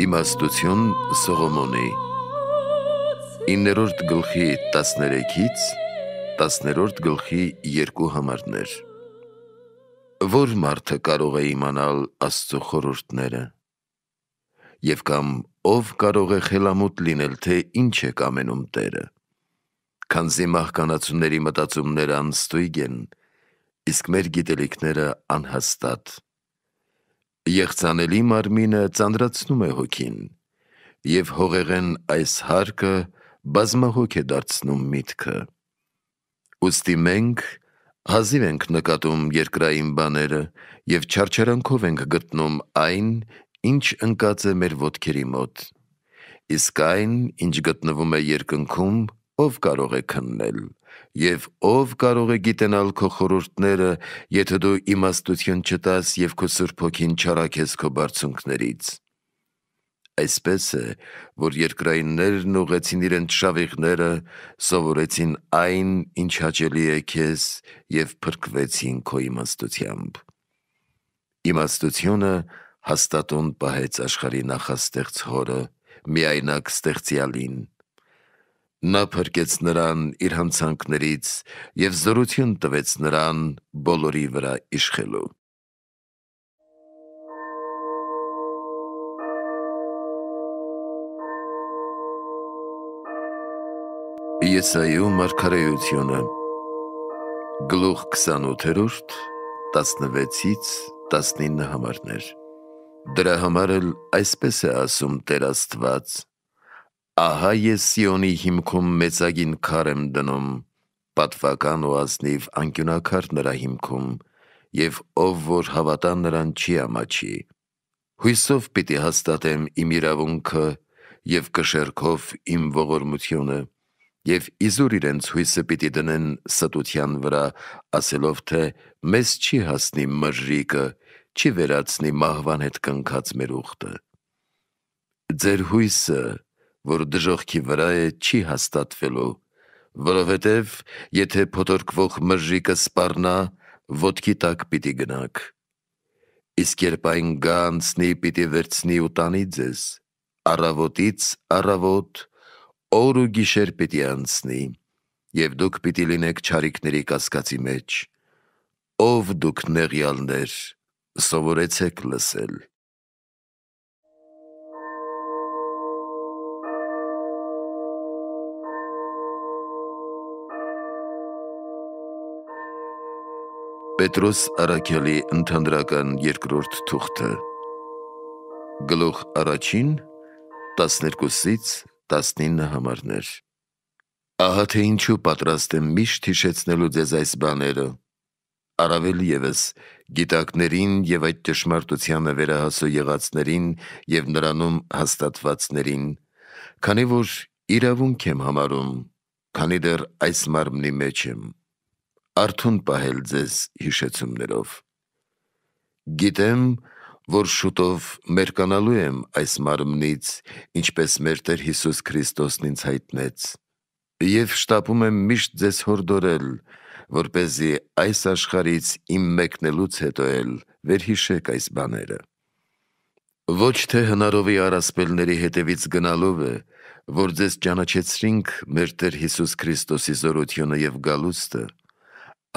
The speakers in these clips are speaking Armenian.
Իմաստություն Սողոմոնի 9-րդ գլխի 13-ից 10-րդ գլխի 2 համարներ Որ մարդը կարող է իմանալ Աստծո խորհուրդները եւ կամ ով կարող է խելամուտ լինել թե ինչ է կամենում Տերը Քանզի մահկանացուների մտածումները անստույգ են իսկ մեր գիտելիքները անհաստատ Եղծանելի մարմինը ծանրացնում է հոգին, եւ հողեղեն այս հարկը բազմահոգ է դարձնում միտքը։ Ոստի մենք հազիվ ենք նկատում երկրային բաները եւ չարչարանքով ենք գտնում այն, ինչ ընկած է մեր ոտքերի մոտ։ Իսկ այն, ինչ գտնվում է երկնքում, ով կարող է քննել եւ ով կարող է գիտենալ քո խորհուրդները, եթե դու իմաստություն չտաս եւ քո Սուրբ Հոգին չարակես քո բարձունքներից։ Այսպես է, որ երկրայիններն ուղեցին իրենց շավիղները, սովորեցին այն, ինչ հաճելի է քեզ եւ փրկվեցին քո իմաստությամբ։ Իմաստությունը հաստատուն պահեց աշխարհի նախաստեղծ հորը, միայնակ ստեղծյալին։ Նա փրկեց նրան իր հանցանքներից եւ զորություն տվեց նրան բոլորի վրա իշխելու։ Եսայու մարգարեությունը գլուխ 28-րդ 16-ից 19 համարներ։ Դրա համար էլ այսպես է ասում Տեր Աստված. Ահա ես Սիոնի հիմքում մեծագին քար եմ դնում, պատվական ու ազնիվ անկյունակար նրա հիմքում, եւ ով որ հավատա նրան չի ամաչի։ Հույսով պիտի հաստատեմ իմ իրավունքը եւ կշերքով իմ ողորմությունը եւ իզուր իրենց հույսը պիտի դնեն ստության վրա, ասելով թե մեզ չի հասնի մրրիկը, չի վերացնի մահվան հետ կնքած մեր ուխտը։ Ձեր հույսը որ դժողքի վրա է չի հաստատվելու, որովհետև եթե փոթորկվող մրժիկը սպառնա, ոտքի տակ պիտի գնաք։ Իսկ երբ այն գա անցնի, պիտի վերցնի ու տանի ձեզ, առավոտից առավոտ, օր ու գիշեր պիտի անցնի, և դուք պիտի լինեք չարիքների կասկածի մեջ։ Ով դուք նեղյալներ, սովորեցեք լսել։ Պետրոս Արաքյալի ընդհանրական երկրորդ թուղթը Գլուխ առաջին 12-ից 19 համարներ Ահա թե ինչու պատրաստ եմ միշտ հիշեցնելու ձեզ այս բաները Արավել եւս գիտակներին եւ այդ ճշմարտությանը վերահասու եղածներին եւ նրանում հաստատվածներին քանի որ իրավունք եմ համարում քանի դեռ այս մարմնի մեջ եմ Արթուն պահել ձեզ հիշեցումներով։ Գիտեմ, որ շուտով մերկանալու եմ այս մարմնից, ինչպես մեր Տեր Հիսուս Քրիստոսն ինձ հայտնեց։ Եվ շտապում եմ միշտ ձեզ հորդորել, որ เป զի այս աշխարից իմ մեկնելուց հետո էլ վերհիշեք այս բաները։ Ոչ թե հնարովի առասպելների հետևից գնալով է, որ ձեզ ճանաչեցրինք մեր Տեր Հիսուս Քրիստոսի զորությունը եւ գալուստը,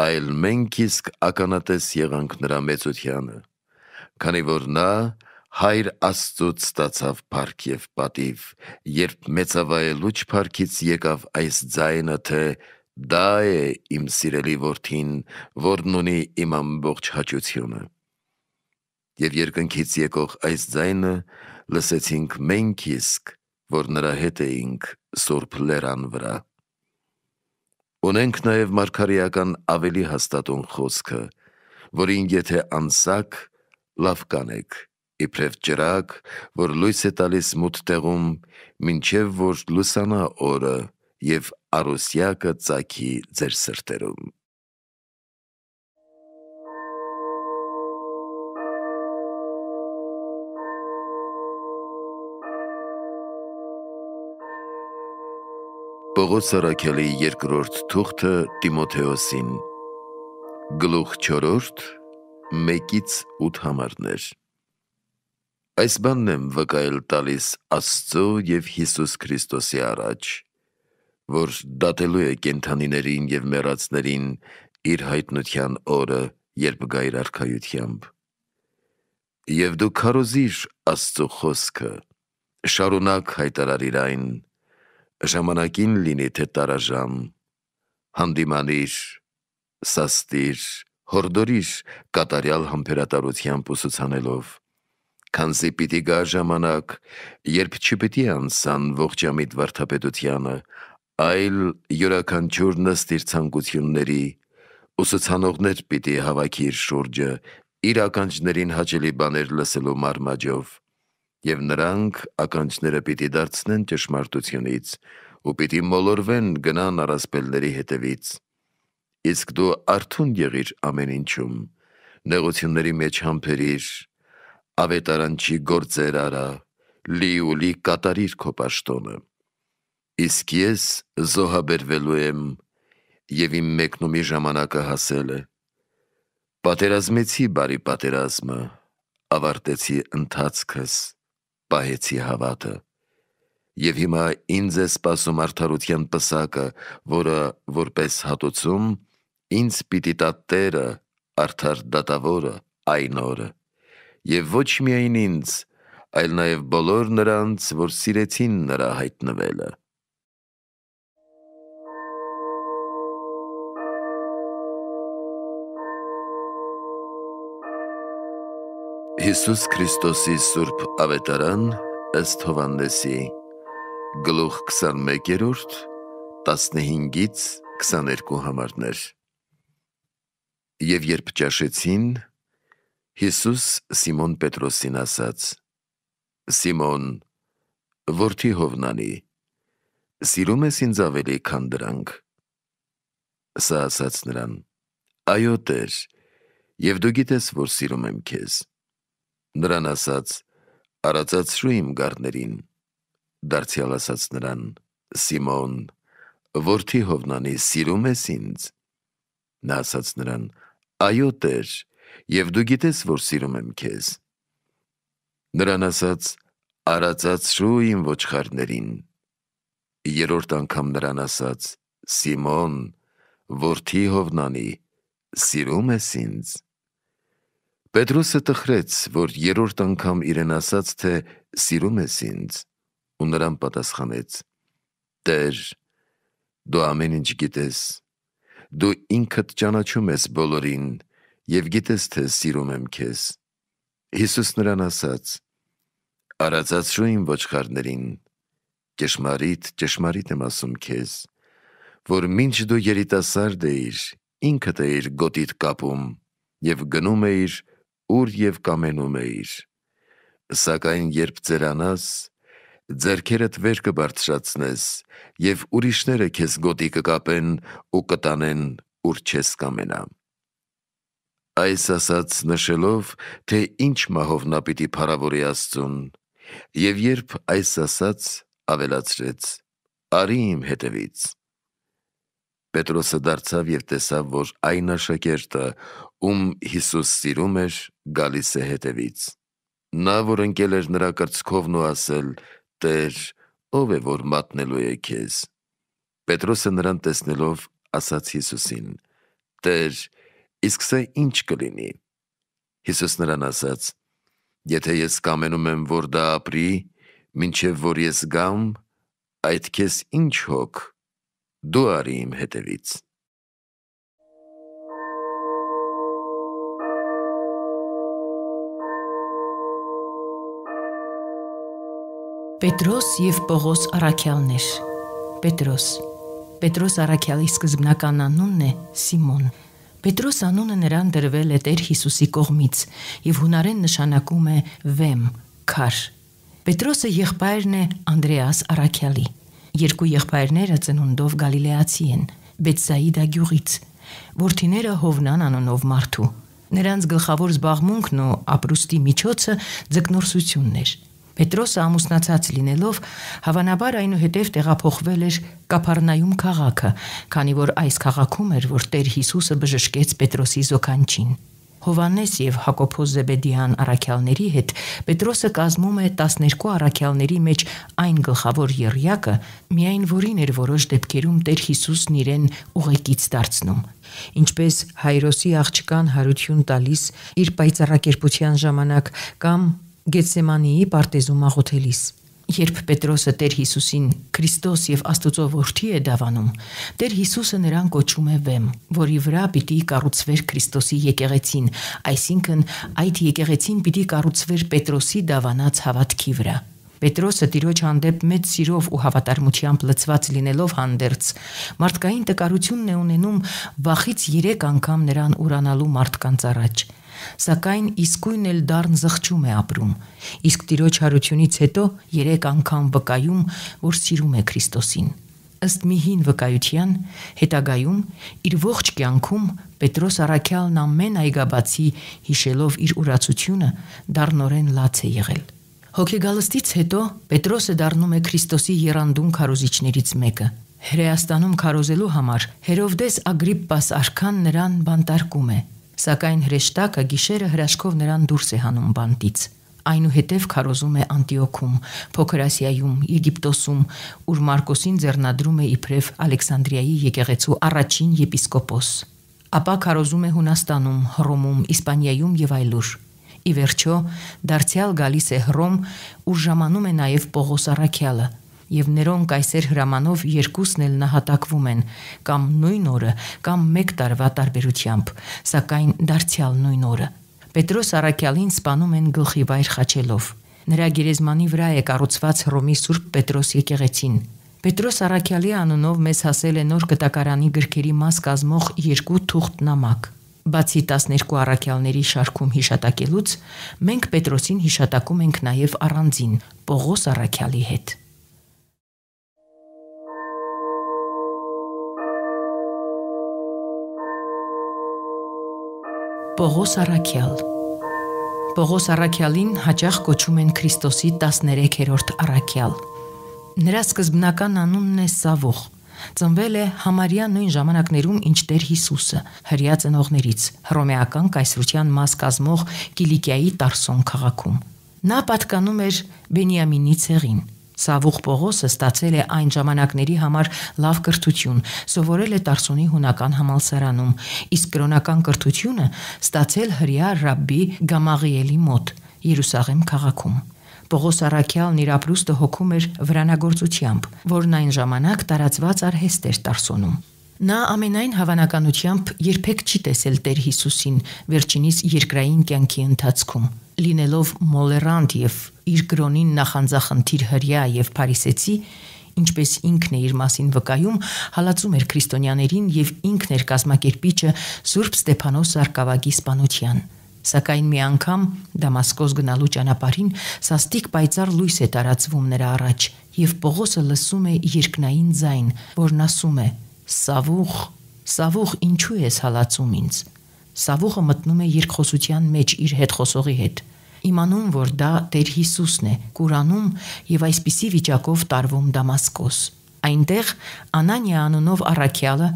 այլ մենք իսկ ականատես եղանք նրա մեծությանը, քանի որ նա հայր Աստծոց ստացավ փառք եւ պատիվ, երբ մեծավայելուչ փառքից եկավ այս ձայնը թե դա է իմ սիրելի որդին, որն ունի իմ ամբողջ հաճությունը։ Եվ երկնքից եկող այս ձայնը լսեցինք մենք իսկ, որ նրա հետ էինք Սուրբ Լերան վրա։ Ունենք նաև մարգարեական ավելի հաստատուն խոսքը, որին եթե անսակ, լավ կանեք, իբրև ճրակ, որ լույս է տալիս մութ տեղում, մինչև որ լուսանա օրը և արուսյակը ծագի ձեր սրտերում։ Պողոս Սարաքյալի երկրորդ թուղթը Տիմոթեոսին։ Գլուխ 4-րդ 1-ից 8 համարներ։ Այս բանն եմ վկայել տալիս Աստծո եւ Հիսուս Քրիստոսի առաջ, որ դատելու է կենթանիներին եւ մեռածներին իր հայտնության օրը, երբ գա իր արքայությամբ։ Եվ դու քարոզիր Աստծո խոսքը, շարունակ հայտարարիր այն, ժամանակին լինի թե տարաժամ, հանդիմանիր, սաստիր, հորդորիր կատարյալ համպերատարության պուսուցանելով, Կանզի պիտի գա ժամանակ, երբ չպիտի անսան ողջամիտ վարդապետությանը, այլ յուրականչուր նստիր ծանկությունների, ուսուցանողներ պիտի հավաքիր շուրջը, իր ականջներին հաճելի բաներ լսելու մարմաջով, եւ նրանք ականջները պիտի դարձնեն ճշմարտությունից ու պիտի մոլորվեն գնան առասպելների հետևից։ Իսկ դու արթուն եղիր ամեն ինչում, նեղությունների մեջ համբերիր, ավետարանչի գործեր արա, լի ու լի կատարիր քո պաշտոնը։ Իսկ ես զոհաբերվելու եմ եւ իմ մեկնումի ժամանակը հասել է։ Պատերազմեցի բարի պատերազմը, ավարտեցի ընթացքս պահեցի հավատը։ Եվ հիմա ինձ է սպասում արդարության պսակը, որը որպես հատուցում ինձ պիտի տա Տերը, արդար դատավորը այն օրը։ Եվ ոչ միայն ինձ, այլ նաև բոլոր նրանց, որ սիրեցին նրա հայտնվելը։ Հիսուս Քրիստոսի Սուրբ Ավետարան ըստ Հովաննեսի գլուխ 21-րդ 15-ից 22 համարներ Եվ երբ ճաշեցին Հիսուս Սիմոն Պետրոսին ասաց Սիմոն որդի Հովնանի սիրում ես ինձ ավելի քան դրանք Սա ասաց նրան Այո Տեր եւ դու գիտես որ սիրում եմ քեզ Նրան ասաց. «Արածացրու իմ գարդներին»։ Դարձյալ ասաց նրան. «Սիմոն, որդի Հովնանի, սիրում ես ինձ»։ Նա ասաց նրան. «Այո, Տեր, եւ դու գիտես, որ սիրում եմ քեզ»։ Նրան ասաց. «Արածացրու իմ ոչխարներին»։ Երորդ անգամ նրան ասաց. «Սիմոն, որդի Հովնանի, սիրում ես ինձ»։ Պետրոսը տխրեց, որ երրորդ անգամ իրեն ասաց, թե «սիրում ես ինձ» ու նրան պատասխանեց. «Տեր, դու ամեն ինչ գիտես, դու ինքդ ճանաչում ես բոլորին և գիտես, թե սիրում եմ քեզ»։ Հիսուս նրան ասաց. «Արածացրու իմ ոչխարներին, ճշմարիտ, ճշմարիտ եմ ասում քեզ, որ մինչ դու երիտասարդ էիր, ինքդ էիր գոտիդ կապում և գնում էիր ուր եւ կամենում էիր։ Սակայն երբ ծերանաս, ձերքերդ վեր կբարձրացնես եւ ուրիշները քեզ գոտի կկապեն ու կտանեն ուր չես կամենա։ Այս ասած նշելով, թե ինչ մահով նա պիտի փառավորի Աստծուն, եւ երբ այս ասած ավելացրեց. «Արի իմ հետևից»։ Պետրոսը դարձավ եւ տեսավ, որ այն աշակերտը, ում Հիսուս սիրում էր, գալիս է հետևից։ Նա, որ ընկել էր նրա կրծքովն ու ասել. «Տեր, ով է որ մատնելու է քեզ»։ Պետրոսը նրան տեսնելով ասաց Հիսուսին. «Տեր, իսկ սա ինչ կլինի»։ Հիսուս նրան ասաց. «Եթե ես կամենում եմ, որ դա ապրի, մինչև որ ես գամ, այդ քեզ ինչ հոգ» դու արի իմ հետևից։ Պետրոս եւ Պողոս Արաքյալներ։ Պետրոս։ Պետրոս Արաքյալի սկզբնական անունն է Սիմոն։ Պետրոս անունը նրան դրվել է Տեր Հիսուսի կողմից եւ հունարեն նշանակում է վեմ, քար։ Պետրոսը եղբայրն է Անդրեաս Արաքյալի։ Երկու եղբայրները ծնունդով Գալիլեացի են, Բեցսայիդա գյուղից։ Որդիները Հովնան անունով մարդու։ Նրանց գլխավոր զբաղմունքն ու ապրուստի միջոցը ձկնորսությունն էր։ Պետրոսը ամուսնացած լինելով հավանաբար այնուհետև տեղափոխվել էր Կափառնայում քաղաքը, քանի որ այս քաղաքում էր, որ Տեր Հիսուսը բժշկեց Պետրոսի զոքանչին։ Հովանես եւ Հակոբոս Զեբեդյան առաքյալների հետ Պետրոսը կազմում է 12 առաքյալների մեջ այն գլխավոր երյակը, միայն որին էր որոշ դեպքերում Տեր Հիսուսն իրեն ուղեկից դարձնում։ Ինչպես Հայրոսի աղջկան հարություն տալիս իր պայծառակերպության ժամանակ կամ Գեցսեմանիի պարտեզում աղոթելիս։ Երբ Պետրոսը Տեր Հիսուսին Քրիստոս եւ Աստուծո որդի է դավանում, Տեր Հիսուսը նրան կոչում է վեմ, որի վրա պիտի կառուցվեր Քրիստոսի եկեղեցին, այսինքն այդ եկեղեցին պիտի կառուցվեր Պետրոսի դավանած հավատքի վրա։ Պետրոսը Տիրոջ հանդեպ մեծ սիրով ու հավատարմությամբ լցված լինելով հանդերձ մարդկային տկարությունն է ունենում վախից 3 անգամ նրան ուրանալու մարդկանց առաջ սակայն իսկույն էլ դառն զղջում է ապրում։ Իսկ Տիրոջ հարությունից հետո 3 անգամ վկայում, որ սիրում է Քրիստոսին։ Ըստ մի հին վկայության, հետագայում իր ողջ կյանքում Պետրոս Արաքյալն ամեն այգաբացի հիշելով իր ուրացությունը դառնորեն լաց է եղել։ Հոգեգալստից հետո Պետրոսը դառնում է Քրիստոսի երանդուն քարոզիչներից մեկը, Հրեաստանում քարոզելու համար Հերովդես Ագրիպպաս արքան նրան բանտարկում է սակայն հրեշտակը գիշերը հրաշքով նրան դուրս է հանում բանտից։ Այնուհետև քարոզում է Անտիոքում, Փոքր Ասիայում, Եգիպտոսում, ուր Մարկոսին ձեռնադրում է իբրև Ալեքսանդրիայի եկեղեցու առաջին եպիսկոպոս։ Ապա քարոզում է Հունաստանում, Հռոմում, Իսպանիայում եւ այլուր։ Ի վերջո, դարձյալ գալիս է Հռոմ, ուր ժամանում է նաեւ Պողոս Արաքյալը, եւ ներոնք այսեր հրամանով երկուսն էլ նահատակվում են կամ նույն օրը կամ 1 տարվա տարբերությամբ, սակայն դարձյալ նույն օրը։ Պետրոս Արաքյալին սպանում են գլխի վայր խաչելով։ Նրա գերեզմանի վրա է կառուցված Հռոմի Սուրբ Պետրոս եկեղեցին։ Պետրոս Արաքյալի անունով մեզ հասել է նոր կտակարանի գրքերի մաս կազմող երկու թուղթ նամակ։ Բացի 12 առաքյալների շարքում հիշատակելուց, մենք Պետրոսին հիշատակում ենք նաև առանձին՝ Պողոս առաքյալի հետ։ Պողոս Արաքյալ Պողոս Արաքյալին հաճախ կոչում են Քրիստոսի 13-րդ Արաքյալ։ Նրա սկզբնական անունն է Սավող։ Ծնվել է համարյա նույն ժամանակներում, ինչ Տեր Հիսուսը, հрья ծնողներից, հռոմեական կայսրության մաս կազմող Կիլիկիայի Տարսոն քաղաքում։ Նա պատկանում էր Բենիամինի ցեղին։ Սավուխ Պողոսը ստացել է այն ժամանակների համար լավ կրթություն, սովորել է Տարսոնի հունական համալսարանում, իսկ կրոնական կրթությունը ստացել հրյա Ռաբբի Գամաղիելի մոտ, Երուսաղեմ քաղաքում։ Պողոս Արաքյալն իր ապրուստը հոգում էր վրանագործությամբ, որն այն ժամանակ տարածված արհեստ էր Տարսոնում։ Նա ամենայն հավանականությամբ երբեք չի տեսել Տեր Հիսուսին վերջինիս երկրային կյանքի ընթացքում։ Լինելով մոլերանտ եւ իր գրոնին նախանձախնդիր հрья եւ փարիսեցի, ինչպես ինքն է իր մասին վկայում, հալածում էր քրիստոնյաներին եւ ինքն էր կազմակերպիչը Սուրբ Ստեփանոս Սարգսակի սպանության։ Սակայն մի անգամ Դամասկոս գնալու ճանապարհին սաստիկ պայծառ լույս է տարածվում նրա առաջ, եւ Պողոսը լսում է երկնային ձայն, որն ասում է. Սավուխ, Սավուխ, ինչու ես հալածում ինձ։ Սավուխը մտնում է երկխոսության մեջ իր հետ խոսողի հետ։ Իմանում, որ դա Տեր Հիսուսն է, Կուրանում եւ այսպիսի վիճակով տարվում Դամասկոս։ Այնտեղ Անանիա անունով Արաքյալը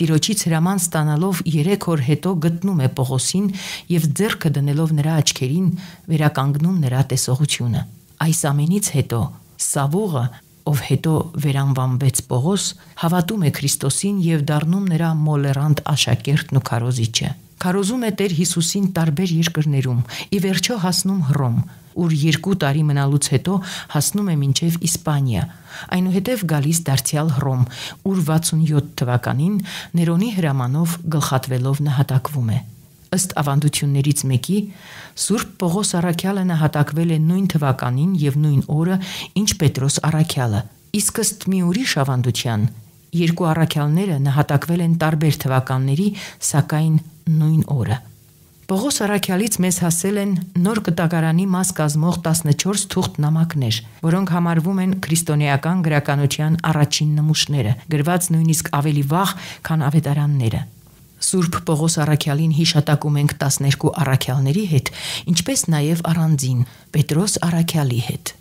տիրոջից հրաման ստանալով 3 օր հետո գտնում է Պողոսին եւ ձեռքը դնելով նրա աչքերին վերականգնում նրա տեսողությունը։ Այս ամենից հետո Սավուղը ով հետո վերանվանվեց Պողոս, հավատում է Քրիստոսին եւ դառնում նրա մոլերանտ աշակերտն ու քարոզիչը։ Քարոզում է Տեր Հիսուսին տարբեր երկրներում, ի վերջո հասնում Հռոմ, ուր երկու տարի մնալուց հետո հասնում է մինչև Իսպանիա։ Այնուհետև գալիս դարձյալ Հռոմ, ուր 67 թվականին Ներոնի հրամանով գլխատվելով նահատակվում է ըստ ավանդություններից մեկի Սուրբ Պողոս Արաքյալը նահատակվել է նույն թվականին եւ նույն օրը, ինչ Պետրոս Արաքյալը։ Իսկ ըստ մի ուրիշ ավանդության երկու առաքյալները նահատակվել են տարբեր թվականների, սակայն նույն օրը։ Պողոս Արաքյալից մեզ հասել են նոր կտակարանի մաս կազմող 14 թուղթ նամակներ, որոնք համարվում են քրիստոնեական գրականության առաջին նմուշները, գրված նույնիսկ ավելի վաղ, քան ավետարանները։ Սուրբ Պողոս Արաքյալին հիշատակում ենք 12 առաքյալների հետ, ինչպես նաև առանձին Պետրոս Արաքյալի հետ։